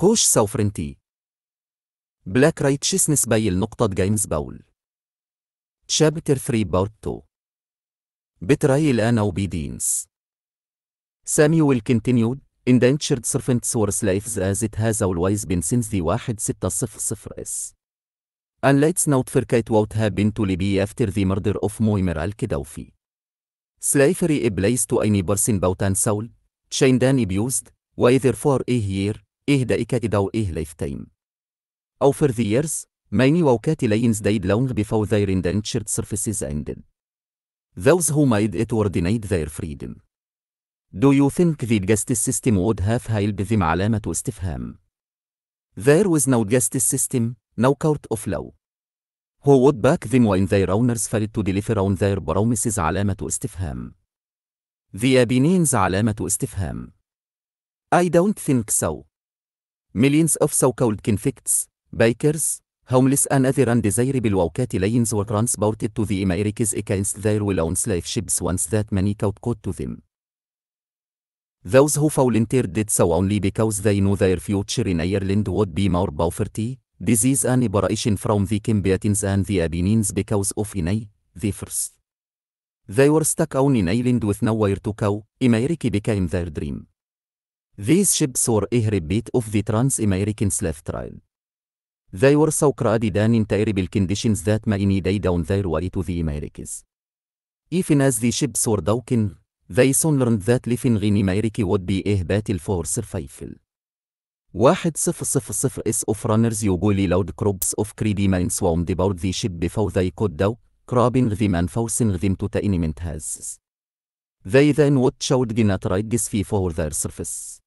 كوش سوفرنتي بلاك رايت رايتشسنس بيل نقطة جيمس باول شابتر فري بارتو بتراي الآن وبيدينس ساميويل كنتينيود اندنتشرد سرفنت سور سلايف ازت هازا الويز بن سينز دي واحد ستة صفر صفر اس أن ليتس نوت فر كيت فركيت ووتها بنت لبي افتر ذي مردر اوف مويمر الكدوفي سلايفري ابليس تو ايني برسن بوتان سول تشين شيندان ابيوزد وايذر فور ايه يير إهدا إكاد دو إه ليفتيم أو فر ذي يرز ميني ووكات لينز ديد لونغ بفو ذيرين دن تشيرت سرفيسز أندن Those who made it coordinate their freedom. Do you think the justice system would have helped them علامة استفهام? There was no justice system, no court of law. Who would back them when their owners failed to deliver on their promises علامة استفهام. The opinions علامة استفهام. I don't think so. millions of so-called convicts, bikers, homeless and other undesirable lanes were transported to the Americas against their will on slave ships once that many caught caught to them. Those who volunteered did so only because they knew their future in Ireland would be more poverty, disease and liberation from the Kimbiatins and the Abinins because of any, the first. They were stuck on an island with nowhere to go, America became their dream. These ships were a repeat of the Trans-American slave trade. They were so crowded and in terrible conditions that many died on their way to the Americas. Even as the ships were docking, they soon learned that living in America would be a battle for survival. 1000 is of runners usually load crops of greedy men swarmed about the ship before they could dock, grabbing them and forcing them to tenement houses. They then would shout generatrides for their surface.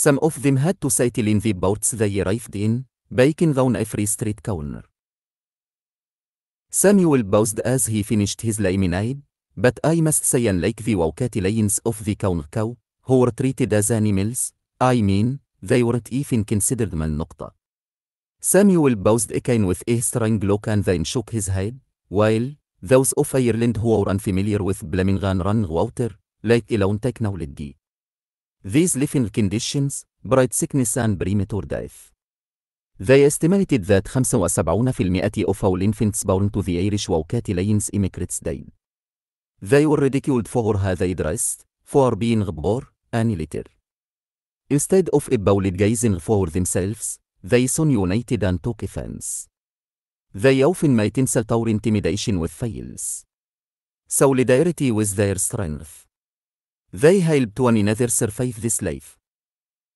Some of them had to settle in the boats they arrived in, breaking down every street corner. Samuel paused as he finished his lemonade, but I must say unlike the Waukatilians of the Kaunkaw, who were treated as animals, I mean, they weren't even considered من نقطة. Samuel paused again with a strange look and then shook his head, while those of Ireland who were unfamiliar with Blamingan ran water, like alone technology. These living conditions, bright sickness and premature death. They estimated that 75% of all infants born to the Irish Waukatilines immigrants died. They were ridiculed for how they dressed, for being poor, and litter. Instead of apologizing for themselves, they soon united and took offense. They often might insult our intimidation with fails. Solidarity with their strength. They helped one another survive this life.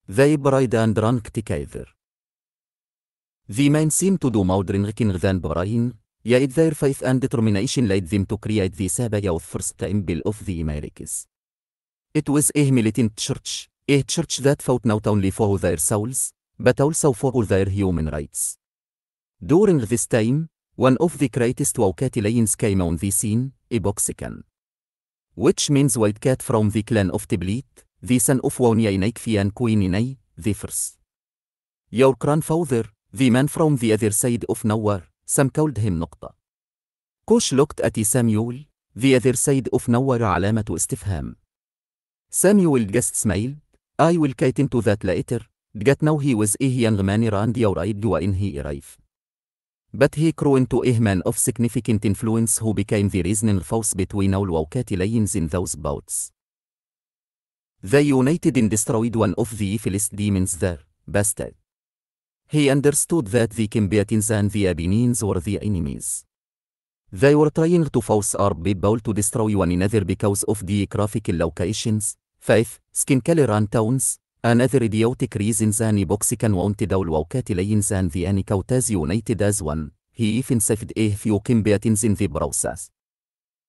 They prayed and drank together. The men seem to do more drinking than praying, yet their faith and determination led them to create the Sabaoth First Temple of the Americas. It was a militant church, a church that fought not only for their souls, but also for their human rights. During this time, one of the greatest Waukati lions came on the scene, a Boxican. which means white cat from the clan of Tiblit, the son of Wonya Kfian Kuininai, the first. Your grandfather, the man from the other side of Nawar, Sam called him نقطة. Kush looked at Samuel, the other side of Nawar علامة استفهام. Samuel just smiled, I will get into that later, get now he was a young man around your age when he arrived. But he grew into a man of significant influence who became the reason force between all Waukatilines in those bouts. They united and destroyed one of the evilest demons there, Bastard. He understood that the Kimbiatins and the Abinins were the enemies. They were trying to force our people to destroy one another because of the graphic locations, faith, skin color and towns, أنذر ديوتك زان بوكسكن وأنت دول ووكاتلينزان ذيان كوتاز داز ون هي سفد إيه في بياتن زن ذي بروساس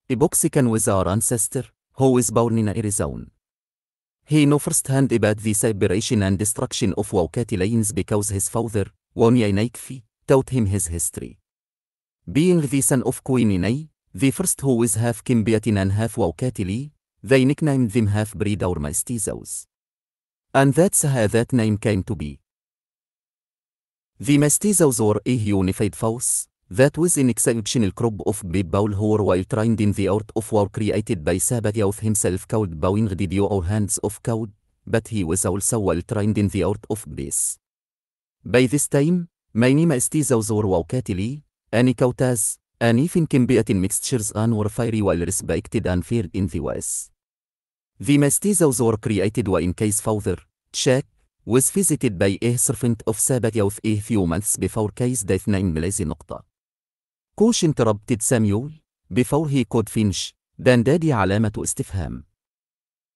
بوكسكن وزار أنسستر هو إز بورنين إريزون هي نو فرست هاند إباد ذي سيبريشن and destruction of بكوز because his father ونيينيك في taught him his history being the son of هو the first who is half Kimbiatin and half ذي they nicknamed them half breed or mestizos. And that's how that name came to be. The mastisaurus a unified force that was an exceptional crop of people who were trained in the art of war created by Sabathioth himself called bowing did or hands of code, but he was also well trained in the art of peace. By this time, many mastisaurus were any Kautas, anifin can be at mixtures and were fiery well respected and feared in the West. The were created in case further, check, was visited by a servant of Sabbath of a few months before case death name lazy نقطة. Kush interrupted Samuel, before he could finish, then daddy علامة استفهام.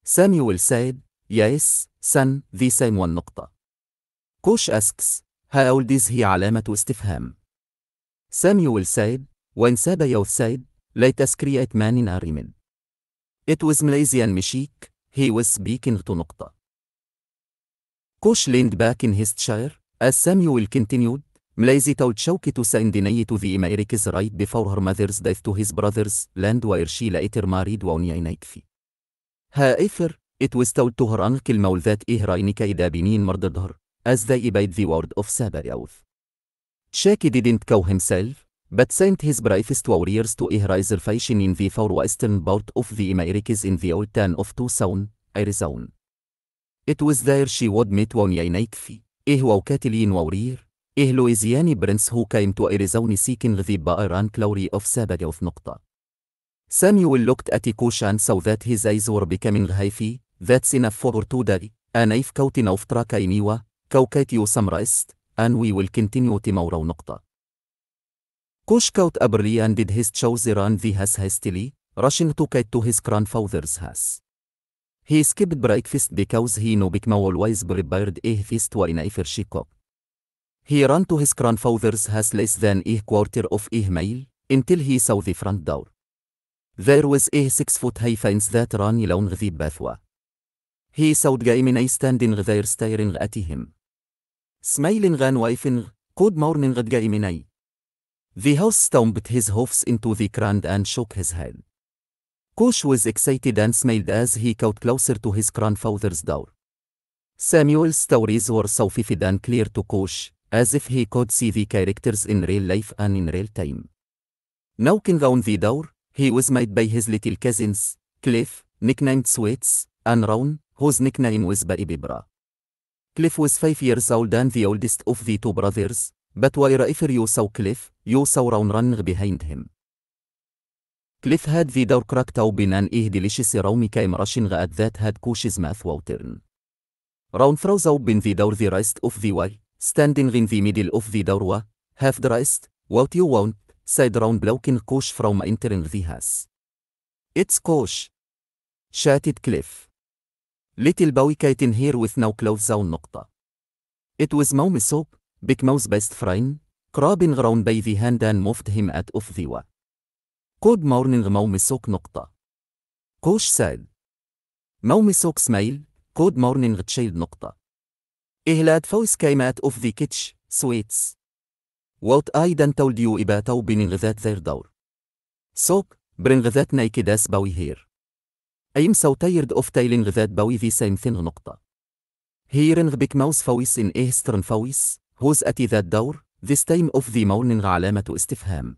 Samuel said, yes, son, the same one نقطة. Coach asks, how old is he علامة استفهام. Samuel said, when Sabayoth said, let us create man in a remid. It was Malaysian Mishik, he was speaking to Nukta. Kush leaned back in his chair, as Samuel continued, Malaysia told Shauki to send Dinay to the Americans right before her mother's death to his brothers, land where she later married Waunyainikfi. However, it was told to her uncle Maul that Ihrainika Binin murdered her, as they obeyed the word of Sabar Yawth. Shaki didn't kill himself, But sent his bravest warriors to reservation in the far western part of the Americas in the old town of Tucson, Arizona. It was there she would meet one Aikfi, a Kathleen Warrior, Eh Louisiana Prince who came to Arizona seeking the and glory of Sabagoth Nocta. Samuel looked at Kush and saw that his eyes were becoming heavy, that's enough for today, and I've Kautin of track I knew, cow you some rest, and we will continue tomorrow Nocta. Kuschkaut aber lian did his chauseran wie has hastily, rushing to kite to his grandfather's house. He skipped breakfast because he knew Big always prepared a feast when I first up. He ran to his grandfather's house less than a quarter of a mile, until he saw the front door. There was a six-foot high fence that ran along the pathway. He saw Jaimina standing there staring at him. Smiling and waving, good morning Jaimina. The house stomped his hoofs into the ground and shook his head. Kosh was excited and smiled as he caught closer to his grandfather's door. Samuel's stories were so vivid and clear to Kosh, as if he could see the characters in real life and in real time. Knocking on the door, he was met by his little cousins, Cliff, nicknamed Sweets, and Ron, whose nickname was Baby Bra. Cliff was five years old and the oldest of the two brothers, but while you saw Cliff, يو يوسو رونرنغ بهيندهم كليف هاد في دور كراكتاو بنان إيه لشيس رومي كايم راشنغ ذات هاد كوشيز ماث ووترن رون فروزو بن في دور ذي رايست أوف ذي واي ستاندين غين ذي ميدل أوف ذي دور و هاف درايست ووتيو وون سايد رون بلوكن كوش فروم انترن ذي هاس اتس كوش شاتد كليف ليتل باوي كايتن هير وذ نو كلوفزا النقطة It was ماومي سوب بيك موز بيست فرين كرابن غرون بيذي هاندان مفتهم أت أفذيوة كود مورنغ مومسوك نقطة كوش ساد مومسوك سميل كود مورنغ تشيل نقطة إهلاد فوز كيمات أفذي كيتش سويتس ووت أيضا تولديو إبا تو بنغذات ذير دور سوك برنغذات نايكداس باوي هير أيم سو تايرد سوتيرد أفتيلن غذات باوي في سيمثن نقطة هيرن غبك موس فويس إن إهسترن فويس هوز أتي ذات دور This time of the morning علامة استفهام.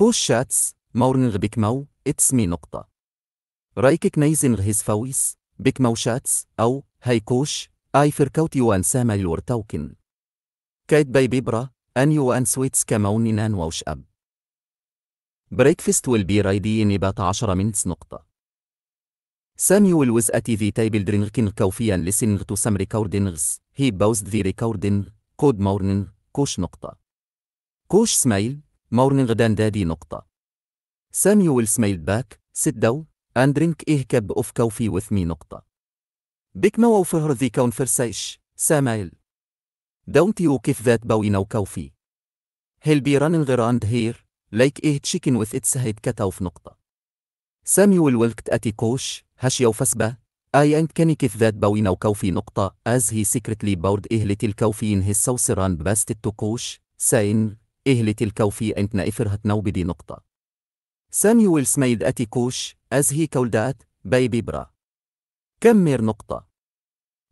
Cool shots, morning بكمو, it's me نقطة. Recognizing his voice, بكمو shots, أو, هاي كوش, I فركوت وانسام الورتوكن. كايت باي بيبرا, أن يوان سويتس كموننان ووش أب. Breakfast will be ready in about 10 minutes نقطة. Samuel was at the table drinking coffee and listening to some recordings. He paused the recording. Good morning. كوش نقطة كوش سميل مورنين غدان دادي نقطة ساميويل سميل باك سدو أندرينك إيه كب أوف كوفي وثمي نقطة بكما وفهر ذي كون فرسيش سامايل دونتي وكيف ذات بوين وكوفي هل بيران غراند هير ليك إيه تشيكن وث هيد كتوف نقطة ساميويل ولكت أتي كوش هشيو فسبة اي كيف ذات بوين أو كوفي نقطة از هي secretly بورد اهلة الكوفي ان هي سوسران باست التكوش ساين اهلة الكوفي أنت هتنو بدي نقطة ساميويل سميد أتي كوش از هي كولدات that برا كم مير نقطة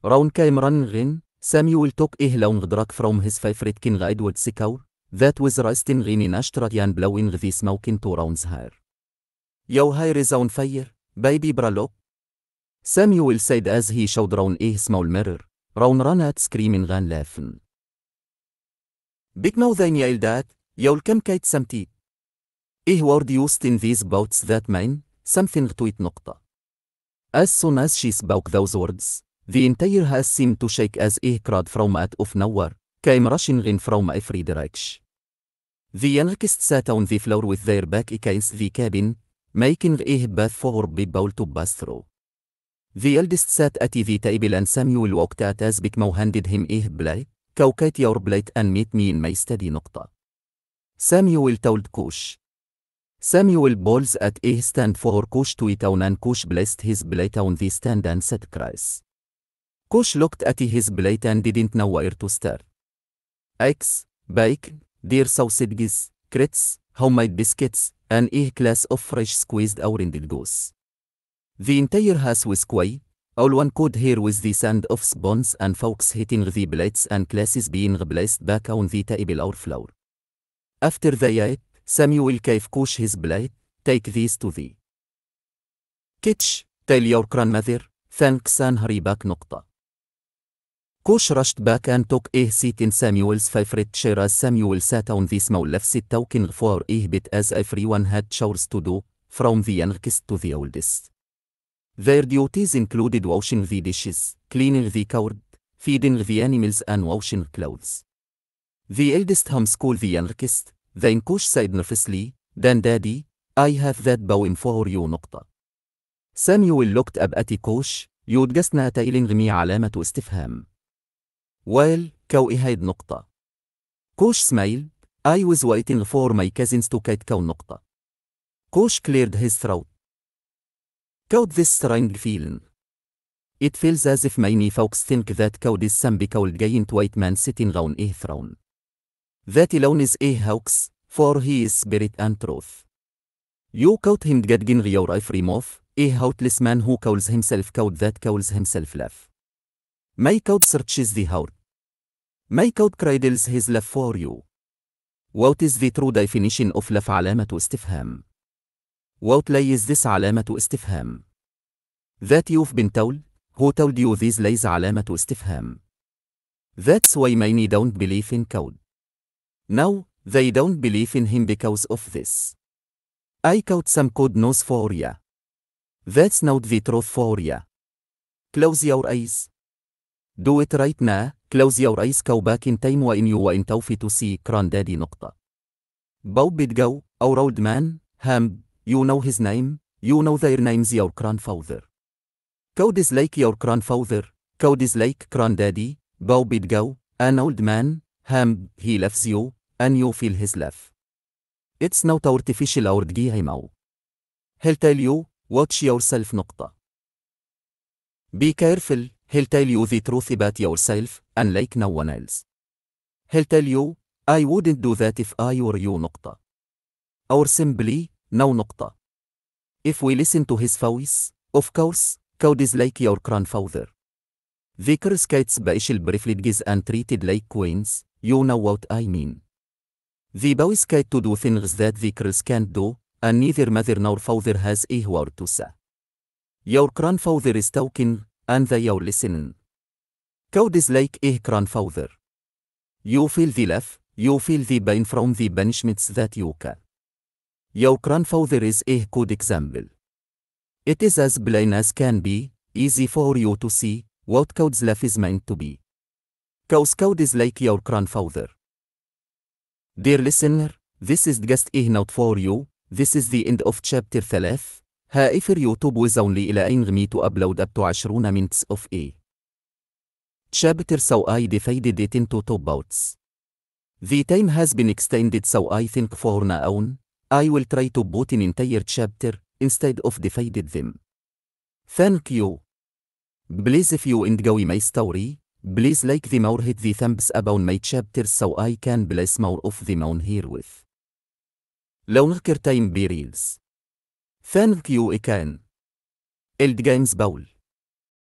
رون كامران غين ساميويل توك إيه لون غدراك فروم his favorite كينغ إدوارد سيكاور ذات was رايستن غيني ناشترت يان بلوين غذي سموكن تو راونز هاير يو هاير زون فير بيبي لوك Samuel said as he showed Ron a small mirror, Ron ran at screaming and laughing. بكنوذين يا إلدات يول كم كيت سمتيت إيه وورد used in these bouts that mean something تويت نقطة As soon as she spoke those words, the entire house seemed to shake as a crowd from out of nowhere came rushing in from every direction. The anarchists sat on the floor with their back against the cabin, making a path for people to pass through. The eldest sat at the table and Samuel walked out as Bickmo handed him a plate. Go your plate and meet me in my study. نقطة. Samuel told Kush. Samuel bowls at a stand for Kush to on and Kush placed his plate on the stand and said cries. Kush looked at his plate and didn't know where to start. Eggs, bacon, deer sausages, crits, homemade biscuits, and a glass of fresh squeezed orange juice. The entire house was quiet. all one could hear was the sound of spoons and forks hitting the plates and glasses being replaced back on the table or floor. After they ate, Samuel gave Kush his plate, take this to the kitch, tell your grandmother, thanks and hurry back نقطة. Kush rushed back and took a seat in Samuel's favorite chair as Samuel sat on the small left seat talking for a bit as everyone had chores to do, from the youngest to the oldest. Their duties included washing the dishes, cleaning the curd, feeding the animals and washing clothes. The eldest homeschooled the youngest, then Inkush said nervously, Then daddy, I have that poem for you نقطة. Samuel looked up at Kush, you'd just not telling me علامة استفهام. Well, had نقطة. Kush smiled, I was waiting for my cousins to get cow نقطة. Kush cleared his throat. كود this strange film. It feels as if many folks think that code is some big old giant white man sitting on a throne. That alone is a hoax, for he is spirit and truth. You caught him judging your every move, a heartless man who calls himself code that calls himself love. My code searches the heart. My code cradles his love for you. What is the true definition of love علامة استفهام؟ What ليز this علامة استفهام. That you've been told, who told you this ليز علامة استفهام. That's why many don't believe in code. Now, they don't believe in him because of this. I caught some code news for ya. That's not the truth for ya. Close your eyes. Do it right now, close your eyes go back in time when you in توفي to see granddaddy نقطة. Bob go, our old man, Hamd, You know his name, you know their names your grandfather. Code is like your grandfather, code is like granddaddy, bow bid go, an old man, ham, he loves you, and you feel his love. It's not artificial or GMO. He'll tell you, watch yourself نقطة. Be careful, he'll tell you the truth about yourself, unlike no one else. He'll tell you, I wouldn't do that if I were you نقطة. Or simply, نو نقطة. If we listen to his voice, of course, code is like your grandfather. Vickers kites بقش البريفليجز and treated like queens, you know what I mean. The boys kite to do things that Vickers can't do, and neither mother nor father has a word to say. Your grandfather is talking, and they are listening. Code is like a grandfather. You feel the laugh, you feel the pain from the punishments that you can. Jokran for there is a good example. It is as plain as can be, easy for you to see, what code's life is meant to be. Cause code is like your grandfather. Dear listener, this is just a note for you, this is the end of chapter 3. هائفر يوتيوب with only إلى أين غميت أبلود up to 20 minutes of a chapter so I divided it into two bouts. The time has been extended so I think for now on, I will try to put an entire chapter instead of defeated them. Thank you. Please if you enjoy my story, please like them or hit the thumbs up on my chapter so I can bless more of them on herewith. Longer time periods. Thank you again. Eld games bowl.